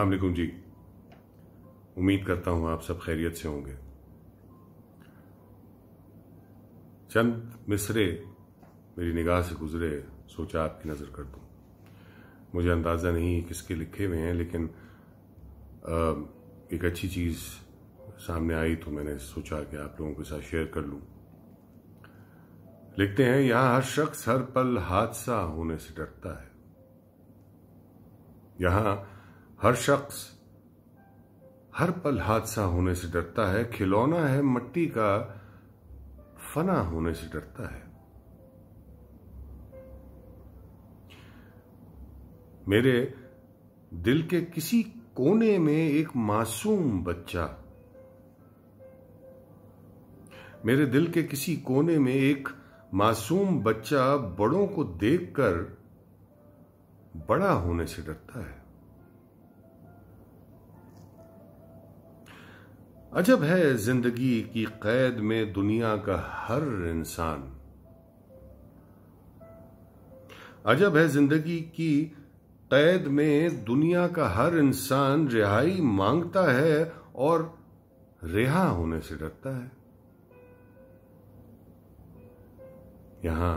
अलकुम जी उम्मीद करता हूँ आप सब खैरियत से होंगे चंद मिसरे मेरी निगाह से गुजरे सोचा आपकी नज़र कर दूँ मुझे अंदाज़ा नहीं किसके लिखे हुए हैं लेकिन एक अच्छी चीज़ सामने आई तो मैंने सोचा कि आप लोगों के साथ शेयर कर लूँ लिखते हैं यहाँ हर शख्स हर पल हादसा होने से डरता है यहाँ हर शख्स हर पल हादसा होने से डरता है खिलौना है मट्टी का फना होने से डरता है मेरे दिल के किसी कोने में एक मासूम बच्चा मेरे दिल के किसी कोने में एक मासूम बच्चा बड़ों को देखकर बड़ा होने से डरता है अजब है जिंदगी की कैद में दुनिया का हर इंसान अजब है जिंदगी की कैद में दुनिया का हर इंसान रिहाई मांगता है और रिहा होने से डरता है यहां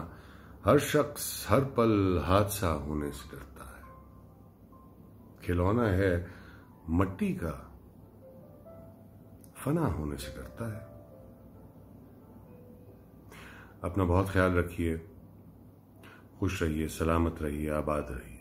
हर शख्स हर पल हादसा होने से डरता है खिलौना है मट्टी का फना होने से करता है अपना बहुत ख्याल रखिए खुश रहिए सलामत रहिए आबाद रहिए